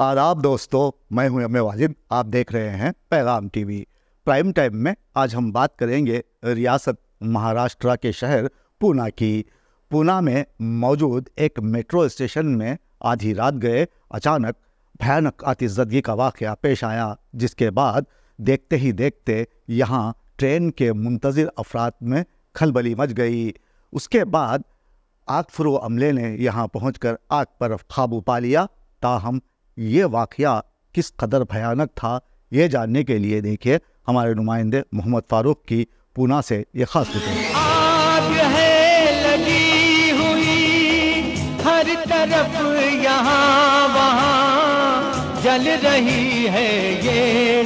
आदाब दोस्तों मैं हूं अमे वाजिद आप देख रहे हैं पैगाम टीवी प्राइम टाइम में आज हम बात करेंगे रियासत महाराष्ट्र के शहर पूना की पूना में मौजूद एक मेट्रो स्टेशन में आधी रात गए अचानक भयानक आतिशदगी का वाक़ पेश आया जिसके बाद देखते ही देखते यहाँ ट्रेन के मुंतज़र अफराद में खलबली मच गई उसके बाद आग फ्रो अमले ने यहाँ पहुँच आग पर काबू पा लिया ताहम ये वाक़ किस कदर भयानक था ये जानने के लिए देखिए हमारे नुमाइंदे मोहम्मद फ़ारूक की पूना से ये खास आग है लगी हुई हर तरफ यहाँ वहाँ जल रही है ये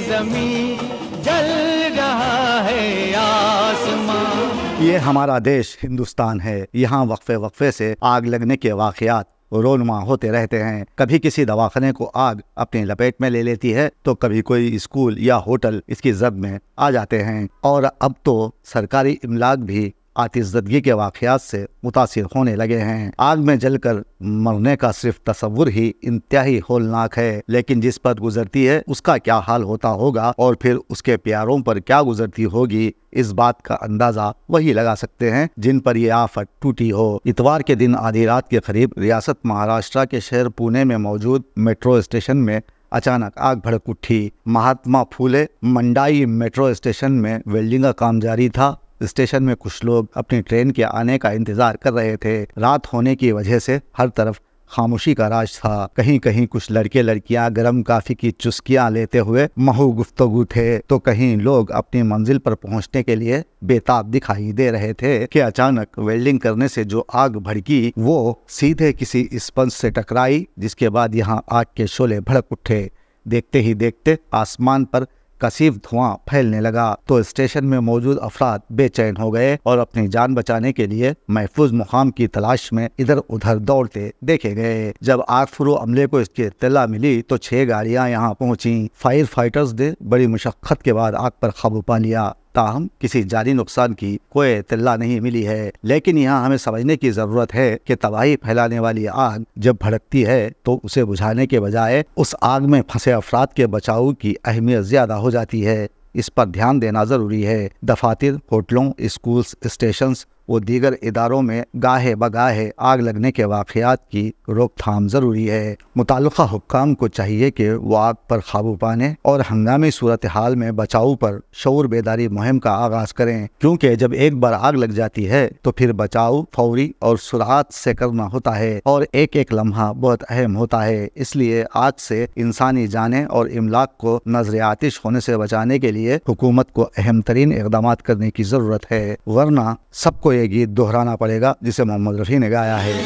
जमीन जल रहा है आसमान ये हमारा देश हिंदुस्तान है यहाँ वक्फे वक्फे से आग लगने के वाकयात रोनुमा होते रहते हैं कभी किसी दवाखाने को आग अपनी लपेट में ले लेती है तो कभी कोई स्कूल या होटल इसकी जद में आ जाते हैं और अब तो सरकारी इमलाक भी आतिजदगी के वाक़ात से मुतासर होने लगे हैं आग में जलकर मरने का सिर्फ तस्वुर ही इंतहाई होलनाक है लेकिन जिस पर गुजरती है उसका क्या हाल होता होगा और फिर उसके प्यारों पर क्या गुजरती होगी इस बात का अंदाजा वही लगा सकते हैं जिन पर ये आफत टूटी हो इतवार के दिन आधी रात के करीब रियासत महाराष्ट्र के शहर पुणे में मौजूद मेट्रो स्टेशन में अचानक आग भड़क उठी महात्मा फूले मंडाई मेट्रो स्टेशन में वेल्डिंग का काम जारी था स्टेशन में कुछ लोग अपनी ट्रेन के आने का इंतजार कर रहे थे रात होने की वजह से हर तरफ खामोशी का राज था कहीं कहीं कुछ लड़के लड़कियां गर्म काफी की चुस्कियां लेते हुए महू गुफ्तगु थे तो कहीं लोग अपनी मंजिल पर पहुंचने के लिए बेताब दिखाई दे रहे थे कि अचानक वेल्डिंग करने से जो आग भड़की वो सीधे किसी स्पंज से टकराई जिसके बाद यहाँ आग के शोले भड़क उठे देखते ही देखते आसमान पर कसीफ धुआं फैलने लगा तो स्टेशन में मौजूद अफराद बेचैन हो गए और अपनी जान बचाने के लिए महफूज मुकाम की तलाश में इधर उधर दौड़ते देखे गए जब आग फ्रू अमले को इसकी इतला मिली तो छह गाड़ियां यहाँ पहुंची फायर फाइटर्स ने बड़ी मुशक्कत के बाद आग पर काबू पा लिया ताहम किसी जानी नुकसान की कोई इतला नहीं मिली है लेकिन यहाँ हमें समझने की जरूरत है कि तबाही फैलाने वाली आग जब भड़कती है तो उसे बुझाने के बजाय उस आग में फंसे अफराद के बचाव की अहमियत ज्यादा हो जाती है इस पर ध्यान देना ज़रूरी है दफातर होटलों स्कूल्स स्टेशन व दीगर इदारों में गाहे बगाहे आग लगने के वाक़ात की रोकथाम ज़रूरी है मुतल हुकाम को चाहिए कि वो आग पर काबू पाने और हंगामी सूरत हाल में बचाव पर शौर बेदारी मुहिम का आगाज करें क्योंकि जब एक बार आग लग जाती है तो फिर बचाव फौरी और सुरात से करना होता है और एक एक लम्हा बहुत अहम होता है इसलिए आज से इंसानी जाने और इमलाक को नजर आतिश होने से बचाने के लिए लिए हुकूमत को अहम तरीन इकदाम करने की जरूरत है वरना सबको ये गीत दोहराना पड़ेगा जिसे मोहम्मद रफी ने गाया है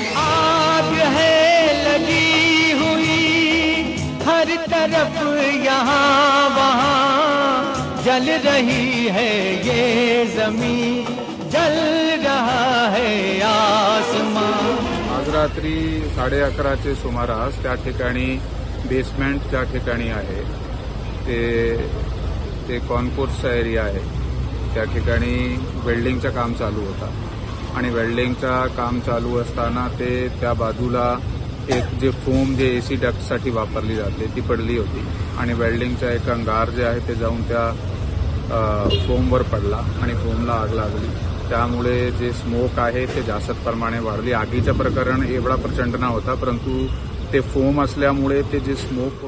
जल रही है ये जमीन जल रहा है आसमान आज रात्री साढ़े अकराचे सुमारास ठिकाणी बेसमेंट ज्यादा ठिकाणी ते ते कॉनकोर्सचा एरिया आहे त्या ठिकाणी वेल्डिंगचं काम चालू होता आणि वेल्डिंगचा काम चालू असताना ते त्या बाजूला एक जे फोम जे ए सी डक्टसाठी वापरली जाते ती पडली होती आणि वेल्डिंगचा एक अंगार जे आहे ते जाऊन त्या फोमवर पडला आणि फोमला आग लागली त्यामुळे जे स्मोक आहे ते जास्त प्रमाणे वाढली आगीचं प्रकरण एवढा प्रचंड नव्हता परंतु ते फोम असल्यामुळे ते जे स्मोक